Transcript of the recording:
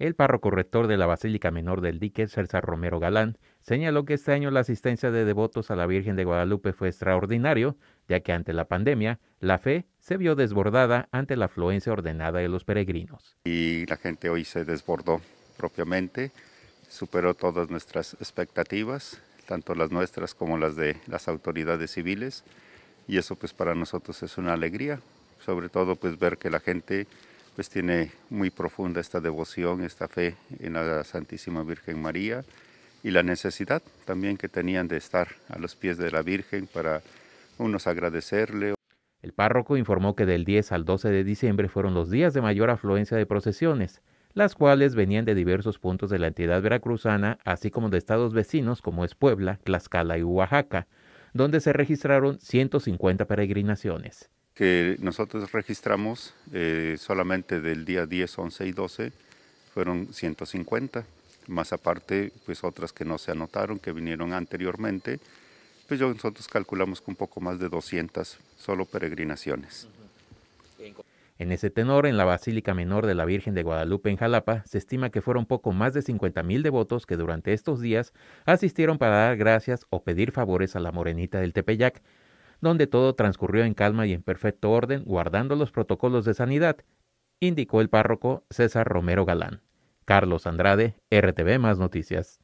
El párroco rector de la Basílica Menor del Dique, César Romero Galán, señaló que este año la asistencia de devotos a la Virgen de Guadalupe fue extraordinario, ya que ante la pandemia la fe se vio desbordada ante la afluencia ordenada de los peregrinos. Y la gente hoy se desbordó propiamente, superó todas nuestras expectativas, tanto las nuestras como las de las autoridades civiles, y eso pues para nosotros es una alegría, sobre todo pues ver que la gente pues, tiene muy profunda esta devoción, esta fe en la Santísima Virgen María y la necesidad también que tenían de estar a los pies de la Virgen para unos agradecerle. El párroco informó que del 10 al 12 de diciembre fueron los días de mayor afluencia de procesiones, las cuales venían de diversos puntos de la entidad veracruzana, así como de estados vecinos como es Puebla, Tlaxcala y Oaxaca, donde se registraron 150 peregrinaciones que nosotros registramos eh, solamente del día 10, 11 y 12 fueron 150, más aparte pues otras que no se anotaron, que vinieron anteriormente, pues nosotros calculamos que un poco más de 200 solo peregrinaciones. En ese tenor, en la Basílica Menor de la Virgen de Guadalupe en Jalapa, se estima que fueron poco más de mil devotos que durante estos días asistieron para dar gracias o pedir favores a la morenita del Tepeyac, donde todo transcurrió en calma y en perfecto orden, guardando los protocolos de sanidad, indicó el párroco César Romero Galán. Carlos Andrade, RTV Más Noticias.